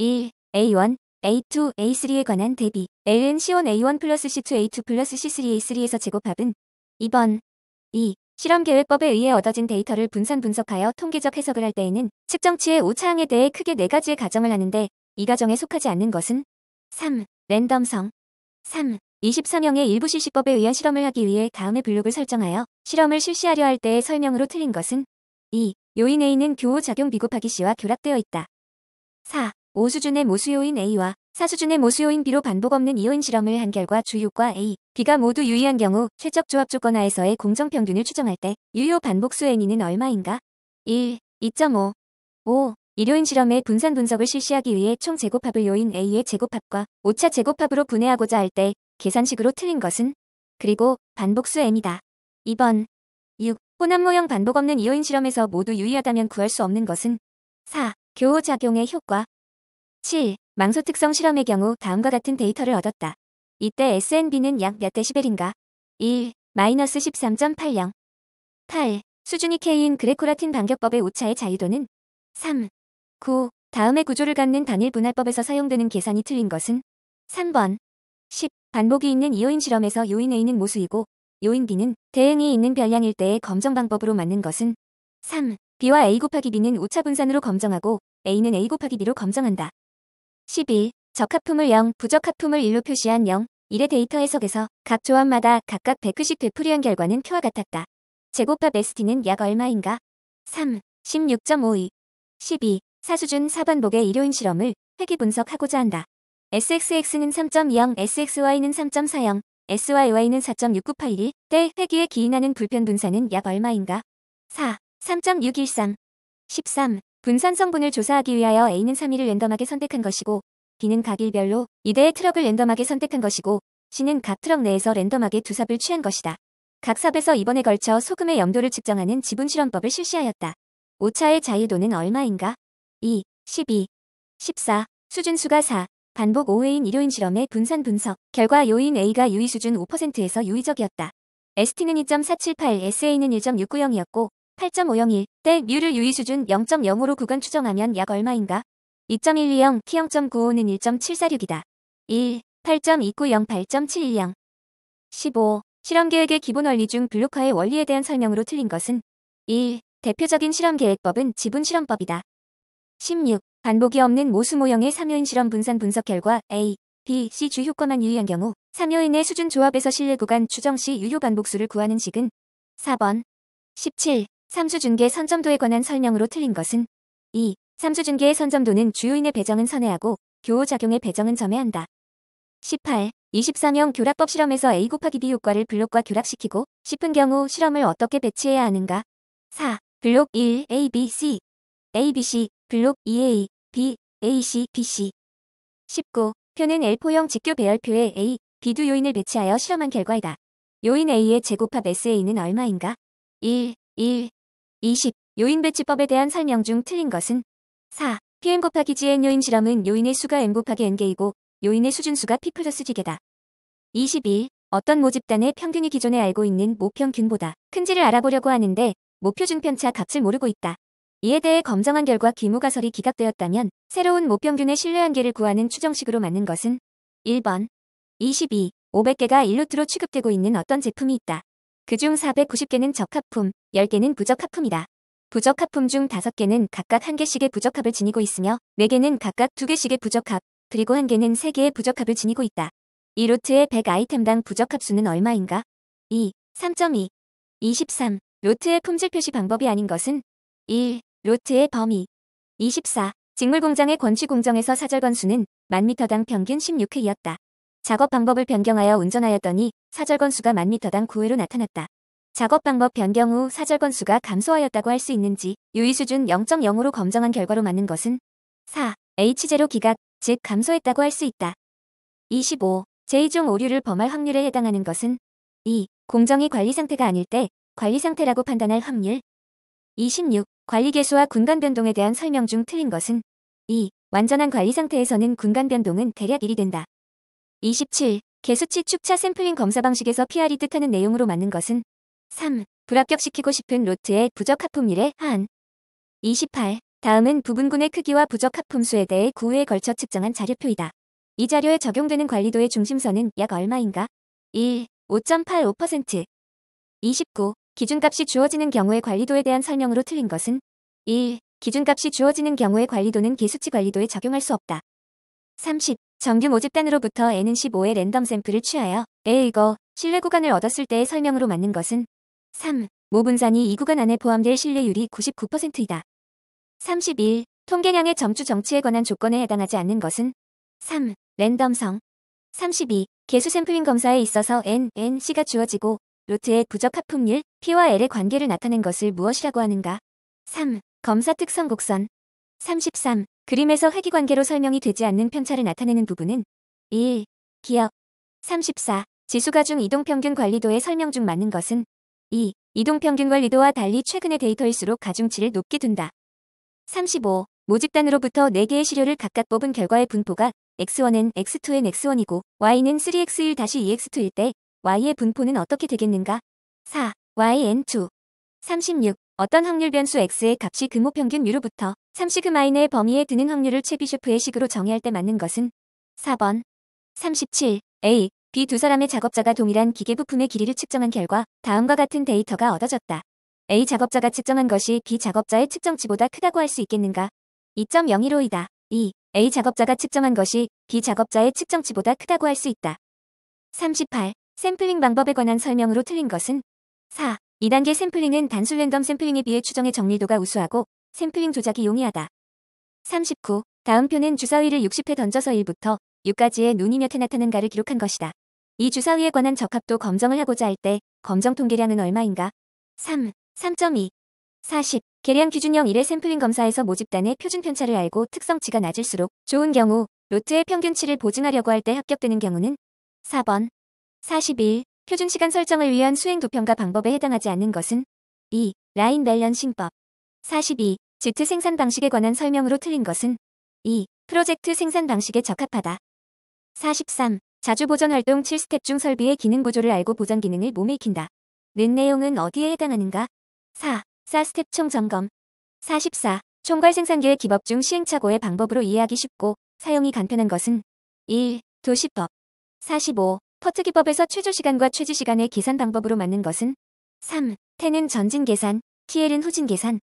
1. A1, A2, A3에 관한 대비 L은 C1, A1 플러스 C2, A2 플러스 C3, A3에서 제곱합은 2번 2. 실험계획법에 의해 얻어진 데이터를 분산 분석하여 통계적 해석을 할 때에는 측정치의 오차항에 대해 크게 네 가지의 가정을 하는데 이 가정에 속하지 않는 것은 3. 랜덤성 3. 24명의 일부 실시법에 의한 실험을 하기 위해 다음의 블록을 설정하여 실험을 실시하려 할 때의 설명으로 틀린 것은 2. 요인 A는 교호 작용 비곱하기 C와 결합되어 있다. 4. 5수준의 모수요인 A와 4수준의 모수요인 B로 반복 없는 이온 실험을 한 결과 주유과 A, B가 모두 유의한 경우 최적 조합 조건하에서의 공정평균을 추정할 때 유효 반복수 N이는 얼마인가? 1, 2.5 5. 일요인 실험의 분산 분석을 실시하기 위해 총 제곱합을 요인 A의 제곱합과 5차 제곱합으로 분해하고자 할 때 계산식으로 틀린 것은 그리고 반복수 N이다. 2번 6. 혼합 모형 반복 없는 이온 실험에서 모두 유의하다면 구할 수 없는 것은 4. 교호 작용의 효과 7. 망소 특성 실험의 경우 다음과 같은 데이터를 얻었다. 이때 SNB는 약몇 데시벨인가? 1. 마이너스 13.80 8. 수준이 K인 그레코라틴 반격법의 오차의 자유도는 3. 9. 다음의 구조를 갖는 단일 분할법에서 사용되는 계산이 틀린 것은 3번 10. 반복이 있는 이오인 실험에서 요인 A는 모수이고 요인 B는 대응이 있는 별량일 때의 검정 방법으로 맞는 것은 3. B와 A 곱하기 B는 오차 분산으로 검정하고 A는 A 곱하기 B로 검정한다. 12. 적합품을 0, 부적합품을 1로 표시한 0, 1의 데이터 해석에서 각 조합마다 각각 1 0 0회씩 되풀이한 결과는 표와 같았다. 제곱베스 t 는약 얼마인가? 3. 16.52. 12. 사수준 4번복의 일요인 실험을 회귀 분석하고자 한다. SXX는 3.0, SXY는 3.40, SYY는 4.6981, 때 회귀에 기인하는 불편 분산은 약 얼마인가? 4. 3.613. 13. 분산 성분을 조사하기 위하여 A는 3위를 랜덤하게 선택한 것이고 B는 각일별로 2대의 트럭을 랜덤하게 선택한 것이고 C는 각 트럭 내에서 랜덤하게 두 삽을 취한 것이다. 각 삽에서 이번에 걸쳐 소금의 염도를 측정하는 지분 실험법을 실시하였다. 5차의 자유도는 얼마인가? 2, 12, 14, 수준수가 4, 반복 5회인 일요인 실험의 분산 분석, 결과 요인 A가 유의 수준 5%에서 유의적이었다. ST는 2.478, SA는 1.690이었고 8 5 0 1때 뮤를 유의 수준 0 0으로 구간 추정하면 약 얼마인가? 2.120키 0.95는 1.746이다. 1. 8.290 8.710 15. 실험계획의 기본 원리 중블루카의 원리에 대한 설명으로 틀린 것은 1. 대표적인 실험계획법은 지분실험법이다. 16. 반복이 없는 모수 모형의 3요인 실험 분산 분석 결과 A, B, C, 주 효과만 유의한 경우 3요인의 수준 조합에서 실내 구간 추정 시 유효 반복수를 구하는 식은 4번 17. 3수중계 선점도에 관한 설명으로 틀린 것은 2. 3수중계의 선점도는 주요인의 배정은 선회하고 교호작용의 배정은 점해한다. 18. 24명 교락법 실험에서 A 곱하기 B 효과를 블록과 교락시키고 싶은 경우 실험을 어떻게 배치해야 하는가? 4. 블록 1 A, B, C A, B, C 블록 2A, B, A, C, B, C 19. 표는 L4형 직교 배열표에 A, B두 요인을 배치하여 실험한 결과이다. 요인 A의 제곱합 SA는 얼마인가? 1, 1, 20. 요인 배치법에 대한 설명 중 틀린 것은 4. PM 곱하기 GN 요인 실험은 요인의 수가 M 곱하기 N개이고 요인의 수준수가 P 플러스 G개다. 21. 어떤 모집단의 평균이 기존에 알고 있는 모평균보다 큰지를 알아보려고 하는데 모표준 편차 값을 모르고 있다. 이에 대해 검정한 결과 기무가설이 기각되었다면 새로운 모평균의 신뢰한계를 구하는 추정식으로 맞는 것은 1번 22. 500개가 일루트로 취급되고 있는 어떤 제품이 있다. 그중 490개는 적합품, 10개는 부적합품이다. 부적합품 중 5개는 각각 1개씩의 부적합을 지니고 있으며 4개는 각각 2개씩의 부적합, 그리고 1개는 3개의 부적합을 지니고 있다. 이 로트의 100 아이템당 부적합 수는 얼마인가? 2. 3.2 23. 로트의 품질 표시 방법이 아닌 것은 1. 로트의 범위 24. 직물공장의 권취공정에서 사절 건수는 만미터당 평균 1 6회였다 작업 방법을 변경하여 운전하였더니 사절 건수가 만 미터당 9회로 나타났다. 작업 방법 변경 후 사절 건수가 감소하였다고 할 수 있는지 유의 수준 0 0으로 검정한 결과로 맞는 것은 4. H0 기각, 즉 감소했다고 할 수 있다. 25. j 종 오류를 범할 확률에 해당하는 것은 2. 공정이 관리 상태가 아닐 때 관리 상태라고 판단할 확률 26. 관리 개수와 군간 변동에 대한 설명 중 틀린 것은 2. 완전한 관리 상태에서는 군간 변동은 대략 1이 된다. 27. 개수치 축차 샘플링 검사 방식에서 PR이 뜻하는 내용으로 맞는 것은 3. 불합격시키고 싶은 로트의 부적 합품률의 한 28. 다음은 부분군의 크기와 부적 합품수에 대해 9회에 걸쳐 측정한 자료표이다. 이 자료에 적용되는 관리도의 중심선은 약 얼마인가? 1. 5.85% 29. 기준값이 주어지는 경우의 관리도에 대한 설명으로 틀린 것은 1. 기준값이 주어지는 경우의 관리도는 개수치 관리도에 적용할 수 없다. 30. 정규 모집단으로부터 N15의 랜덤 샘플을 취하여 A의 이거 신뢰 구간을 얻었을 때의 설명으로 맞는 것은 3. 모분산이 이 구간 안에 포함될 신뢰율이 99%이다. 31. 통계량의 점주 정치에 관한 조건에 해당하지 않는 것은 3. 랜덤성 32. 개수 샘플링 검사에 있어서 N, n c 가 주어지고 로트의 부적 합품률 P와 L의 관계를 나타낸 것을 무엇이라고 하는가? 3. 검사 특성 곡선 33. 그림에서 회귀 관계로 설명이 되지 않는 편차를 나타내는 부분은 1. 기업 34. 지수가 중 이동평균 관리도의 설명 중 맞는 것은 2. 이동평균 관리도와 달리 최근의 데이터일수록 가중치를 높게 둔다. 35. 모집단으로부터 4개의 시료를 각각 뽑은 결과의 분포가 x1은 x2엔 x1이고 y는 3x1-2x2일 때 y의 분포는 어떻게 되겠는가? 4. yn2 36. 어떤 확률 변수 x의 값이 금호평균 유로부터 3시그마인의 이 범위에 드는 확률을 채비셰프의 식으로 정의할 때 맞는 것은 4번 37 A, B 두 사람의 작업자가 동일한 기계 부품의 길이를 측정한 결과 다음과 같은 데이터가 얻어졌다. A 작업자가 측정한 것이 B 작업자의 측정치보다 크다고 할 수 있겠는가? 2.015이다. 2. A 작업자가 측정한 것이 B 작업자의 측정치보다 크다고 할 수 있다. 38. 샘플링 방법에 관한 설명으로 틀린 것은 4. 2단계 샘플링은 단순 랜덤 샘플링에 비해 추정의 정리도가 우수하고 샘플링 조작이 용이하다. 39. 다음 표는 주사위를 60회 던져서 1부터 6까지의 눈이 몇 회 나타난가를 기록한 것이다. 이 주사위에 관한 적합도 검정을 하고자 할 때 검정 통계량은 얼마인가? 3. 3.2. 40. 계량 기준형 1의 샘플링 검사에서 모집단의 표준 편차를 알고 특성치가 낮을수록 좋은 경우, 로트의 평균치를 보증하려고 할 때 합격되는 경우는 4번 41 표준 시간 설정을 위한 수행도 평가 방법에 해당하지 않는 것은 2. 라인 밸런싱법 42. 지트 생산 방식에 관한 설명으로 틀린 것은 2. 프로젝트 생산 방식에 적합하다. 43. 자주 보전 활동 7스텝 중 설비의 기능 구조를 알고 보전 기능을 몸에 익힌다. 는 내용은 어디에 해당하는가? 4. 사스텝 총 점검 44. 총괄 생산계의 기법 중 시행착오의 방법으로 이해하기 쉽고 사용이 간편한 것은 1. 도시법 45. 퍼트기법에서 최저시간과 최저시간의 계산 방법으로 맞는 것은 3. 태는 전진계산, TL은 후진계산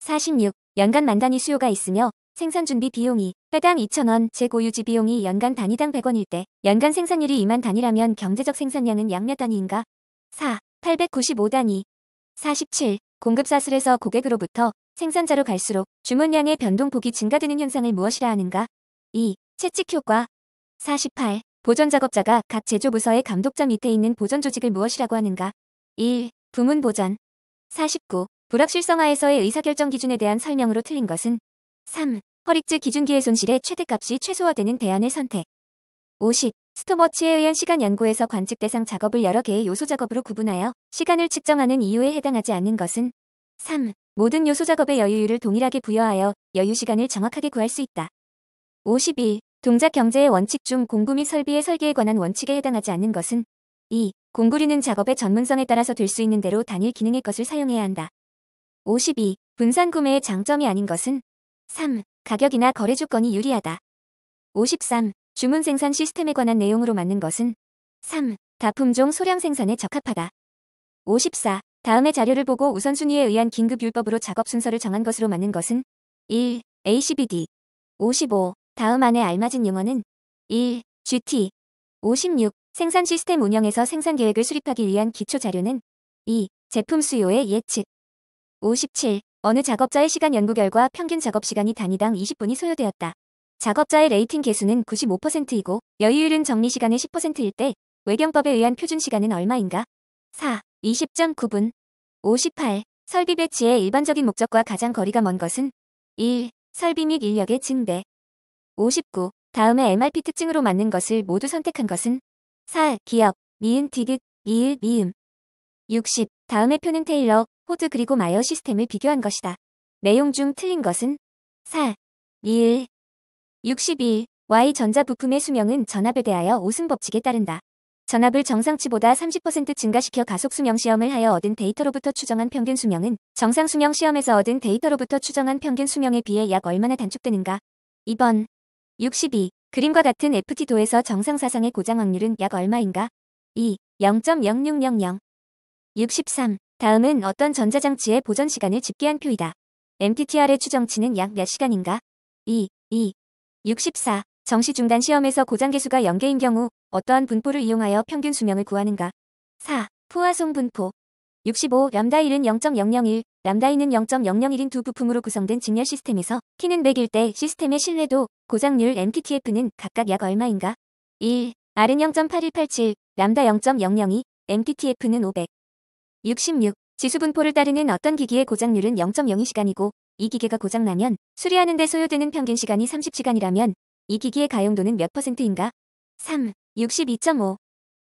46. 연간 만단위 수요가 있으며 생산 준비 비용이 해당 2,000원, 재고유지 비용이 연간 단위당 100원일 때 연간 생산율이 2만 단위라면 경제적 생산량은 약몇 단위인가? 4. 895단위 47. 공급 사슬에서 고객으로부터 생산자로 갈수록 주문량의 변동폭이 증가되는 현상을 무엇이라 하는가? 2. 채찍 효과 48. 보전 작업자가 각 제조 부서의 감독자 밑에 있는 보전 조직을 무엇이라고 하는가? 1. 부문 보전 49. 불확실성하에서의 의사결정 기준에 대한 설명으로 틀린 것은 3. 허리즈 기준기의 손실의 최대값이 최소화되는 대안을 선택 50. 스톱워치에 의한 시간 연구에서 관측 대상 작업을 여러 개의 요소 작업으로 구분하여 시간을 측정하는 이유에 해당하지 않는 것은 3. 모든 요소 작업의 여유율을 동일하게 부여하여 여유 시간을 정확하게 구할 수 있다. 51. 동작 경제의 원칙 중 공구 및 설비의 설계에 관한 원칙에 해당하지 않는 것은 2. 공구리는 작업의 전문성에 따라서 될 수 있는 대로 단일 기능의 것을 사용해야 한다. 52. 분산 구매의 장점이 아닌 것은 3. 가격이나 거래 조건이 유리하다. 53. 주문 생산 시스템에 관한 내용으로 맞는 것은 3. 다품종 소량 생산에 적합하다. 54. 다음의 자료를 보고 우선순위에 의한 긴급 율법으로 작업 순서를 정한 것으로 맞는 것은 1. ACBD 55. 다음 안에 알맞은 용어는 1. GT 56. 생산 시스템 운영에서 생산 계획을 수립하기 위한 기초 자료는 2. 제품 수요의 예측 57. 어느 작업자의 시간 연구 결과 평균 작업 시간이 단위당 20분이 소요되었다. 작업자의 레이팅 개수는 95%이고 여유율은 정리 시간의 10%일 때 외경법에 의한 표준 시간은 얼마인가? 4. 20.9분 58. 설비 배치의 일반적인 목적과 가장 거리가 먼 것은 1. 설비 및 인력의 증배 59. 다음에 MRP 특징으로 맞는 것을 모두 선택한 것은 4. 기업, 미음 디귿, 미을, 미음 60. 다음에 표는 테일러, 호드 그리고 마이어 시스템을 비교한 것이다. 내용 중 틀린 것은 4. 미을 61. Y전자 부품의 수명은 전압에 대하여 오승 법칙에 따른다. 전압을 정상치보다 30% 증가시켜 가속 수명 시험을 하여 얻은 데이터로부터 추정한 평균 수명은 정상 수명 시험에서 얻은 데이터로부터 추정한 평균 수명에 비해 약 얼마나 단축되는가? 2번 62. 그림과 같은 FT도에서 정상사상의 고장 확률은 약 얼마인가? 2. 0.0600 63. 다음은 어떤 전자장치의 보전 시간을 집계한 표이다. MTTR의 추정치는 약 몇 시간인가? 2. 2. 64. 정시 중단 시험에서 고장 개수가 0개인 경우 어떠한 분포를 이용하여 평균 수명을 구하는가? 4. 포화송 분포 65 람다 1은 0.001, 람다 2는 0.001인 두 부품으로 구성된 직렬 시스템에서 t는 100일 때 시스템의 신뢰도, 고장률 MTTF는 각각 약 얼마인가? 1. R은 0.8187, 람다 0.002, MTTF는 500. 66. 지수 분포를 따르는 어떤 기기의 고장률은 0.02시간이고 이 기계가 고장나면 수리하는 데 소요되는 평균 시간이 30시간이라면 이 기기의 가용도는 몇 퍼센트인가? 3. 62.5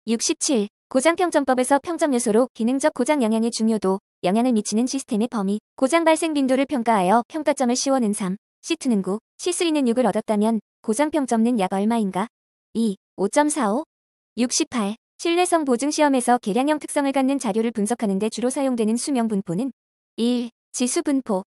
67. 고장평점법에서 평점 요소로 기능적 고장 영향의 중요도, 영향을 미치는 시스템의 범위, 고장 발생 빈도를 평가하여 평가점을 씌워는 3, 시트는 9, C3는 6을 얻었다면 고장평점은 약 얼마인가? 2, 5.45, 68. 신뢰성 보증 시험에서 계량형 특성을 갖는 자료를 분석하는데 주로 사용되는 수명 분포는 1. 지수 분포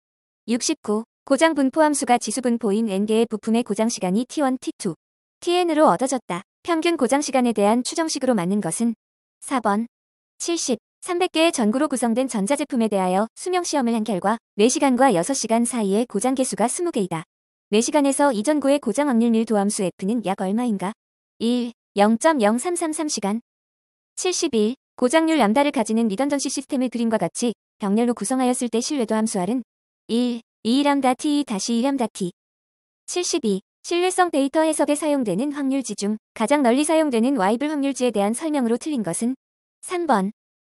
69. 고장 분포 함수가 지수 분포인 n개의 부품의 고장 시간이 t1, t2, tn으로 얻어졌다. 평균 고장 시간에 대한 추정식으로 맞는 것은 4번 70, 300개의 전구로 구성된 전자제품에 대하여 수명시험을 한 결과 4시간과 6시간 사이에 고장 개수가 20개이다. 4시간에서 이전 구의 고장 확률 도함수 F는 약 얼마인가? 1. 0.0333시간 71. 고장률 람다를 가지는 리던던시 시스템을 그림과 같이 병렬로 구성하였을 때 신뢰도 함수 R은 1. 2람다 T, 다시 2람다 T 72. 신뢰성 데이터 해석에 사용되는 확률지 중 가장 널리 사용되는 와이블 확률지에 대한 설명으로 틀린 것은 3번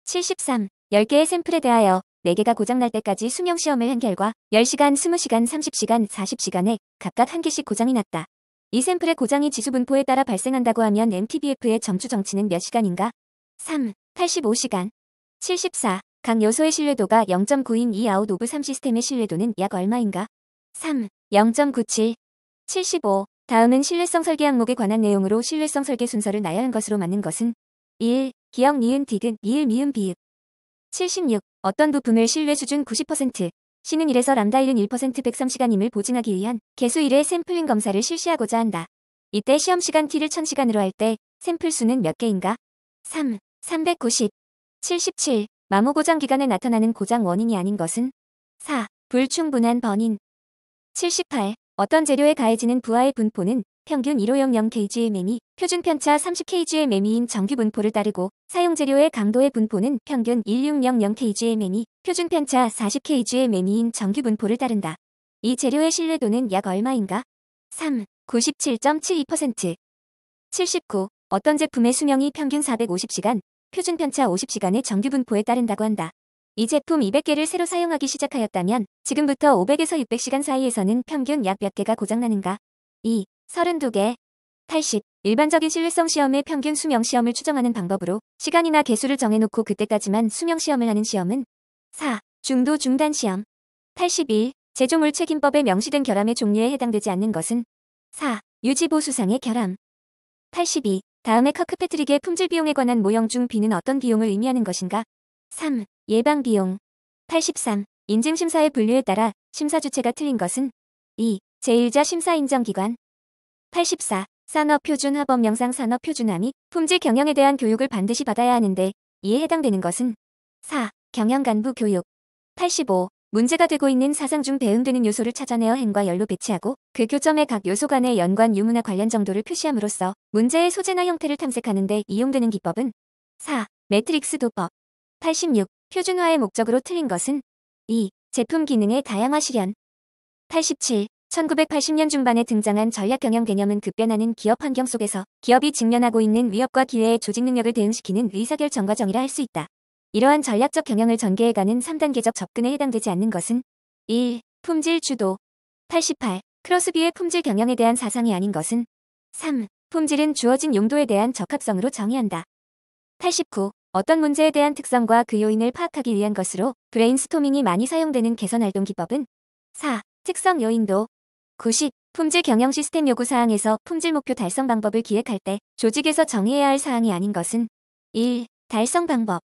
73 10개의 샘플에 대하여 4개가 고장날 때까지 수명시험을 한 결과 10시간, 20시간, 30시간, 40시간에 각각 1개씩 고장이 났다. 이 샘플의 고장이 지수 분포에 따라 발생한다고 하면 MTBF의 점주 정치는 몇 시간인가? 3. 85시간 74. 각 요소의 신뢰도가 0.9인 이 아웃 오브 3 시스템의 신뢰도는 약 얼마인가? 3. 0.97 75. 다음은 신뢰성 설계 항목에 관한 내용으로 신뢰성 설계 순서를 나열한 것으로 맞는 것은 1. 기억 니은 디귿 니을 미음 비읍 76. 어떤 부품을 신뢰 수준 90% 신은 1에서 람다 1은 1% 103시간임을 보증하기 위한 개수 1의 샘플링 검사를 실시하고자 한다. 이때 시험 시간 T를 1000시간으로 할 때 샘플 수는 몇 개인가? 3. 390. 77. 마모 고장 기간에 나타나는 고장 원인이 아닌 것은? 4. 불충분한 번인. 78. 어떤 재료에 가해지는 부하의 분포는 평균 1500 kgmm이 표준 편차 30kgmm인 정규 분포를 따르고 사용 재료의 강도의 분포는 평균 1600 kgmm이 표준 편차 40kgmm인 정규 분포를 따른다. 이 재료의 신뢰도는 약 얼마인가? 3. 97.72% 79. 어떤 제품의 수명이 평균 450시간, 표준 편차 50시간의 정규 분포에 따른다고 한다. 이 제품 200개를 새로 사용하기 시작하였다면 지금부터 500에서 600시간 사이에서는 평균 약 몇 개가 고장나는가? 2. 32개 80. 일반적인 신뢰성 시험의 평균 수명 시험을 추정하는 방법으로 시간이나 개수를 정해놓고 그때까지만 수명 시험을 하는 시험은 4. 중도 중단 시험 81. 제조물 책임법에 명시된 결함의 종류에 해당되지 않는 것은 4. 유지보수상의 결함 82. 다음에 커크패트릭의 품질 비용에 관한 모형 중 B는 어떤 비용을 의미하는 것인가? 3. 예방 비용 83. 인증심사의 분류에 따라 심사 주체가 틀린 것은 2. 제1자 심사인정기관 84. 산업표준화법영상 산업표준화 및 품질 경영에 대한 교육을 반드시 받아야 하는데 이에 해당되는 것은 4. 경영간부 교육 85. 문제가 되고 있는 사상 중 배응되는 요소를 찾아내어 행과 연로 배치하고 그 교점의 각 요소 간의 연관 유무나 관련 정도를 표시함으로써 문제의 소재나 형태를 탐색하는 데 이용되는 기법은 4. 매트릭스 도법 86. 표준화의 목적으로 틀린 것은 2. 제품 기능의 다양화 실현 87. 1980년 중반에 등장한 전략 경영 개념은 급변하는 기업 환경 속에서 기업이 직면하고 있는 위협과 기회의 조직 능력을 대응시키는 의사결정 과정이라 할 수 있다. 이러한 전략적 경영을 전개해가는 3단계적 접근에 해당되지 않는 것은 1. 품질 주도 88. 크로스비의 품질 경영에 대한 사상이 아닌 것은 3. 품질은 주어진 용도에 대한 적합성으로 정의한다. 89. 어떤 문제에 대한 특성과 그 요인을 파악하기 위한 것으로 브레인스토밍이 많이 사용되는 개선 활동 기법은 4. 특성 요인도 90. 품질 경영 시스템 요구 사항에서 품질 목표 달성 방법을 기획할 때 조직에서 정해야 할 사항이 아닌 것은 1. 달성 방법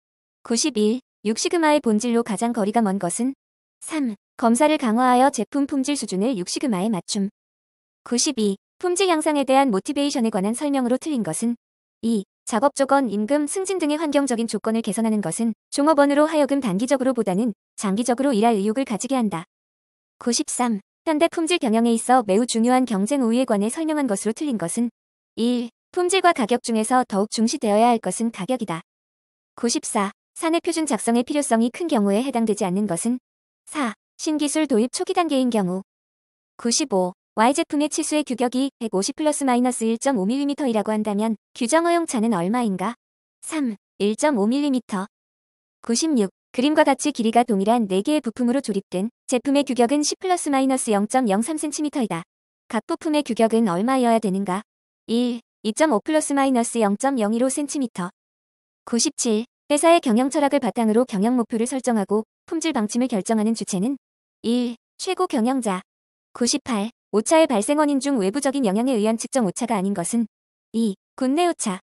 91. 6시그마의 본질로 가장 거리가 먼 것은 3. 검사를 강화하여 제품 품질 수준을 6시그마에 맞춤 92. 품질 향상에 대한 모티베이션에 관한 설명으로 틀린 것은 2. 작업 조건, 임금, 승진 등의 환경적인 조건을 개선하는 것은 종업원으로 하여금 단기적으로보다는 장기적으로 일할 의욕을 가지게 한다. 93. 현대 품질 경영에 있어 매우 중요한 경쟁 우위에 관해 설명한 것으로 틀린 것은 1. 품질과 가격 중에서 더욱 중시되어야 할 것은 가격이다. 94. 산업 표준 작성의 필요성이 큰 경우에 해당되지 않는 것은 4. 신기술 도입 초기 단계인 경우 95. Y제품의 치수의 규격이 150 플러스 마이너스 1.5mm이라고 한다면 규정허용 차는 얼마인가? 3. 1.5mm 96. 그림과 같이 길이가 동일한 4개의 부품으로 조립된 제품의 규격은 10 플러스 마이너스 0.03cm이다. 각 부품의 규격은 얼마여야 되는가? 1. 2.5 플러스 마이너스 0.015cm 97. 회사의 경영 철학을 바탕으로 경영 목표를 설정하고 품질 방침을 결정하는 주체는 1. 최고 경영자 98. 오차의 발생 원인 중 외부적인 영향에 의한 측정 오차가 아닌 것은 2. 군내 오차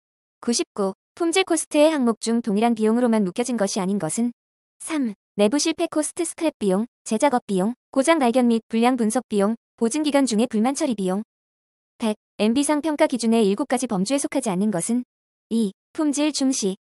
99. 품질 코스트의 항목 중 동일한 비용으로만 묶여진 것이 아닌 것은 3. 내부 실패 코스트 스크랩 비용, 제작업 비용, 고장 발견 및 불량 분석 비용, 보증기간 중에 불만 처리 비용 100. MB상 평가 기준의 7가지 범주에 속하지 않는 것은 2. 품질 중시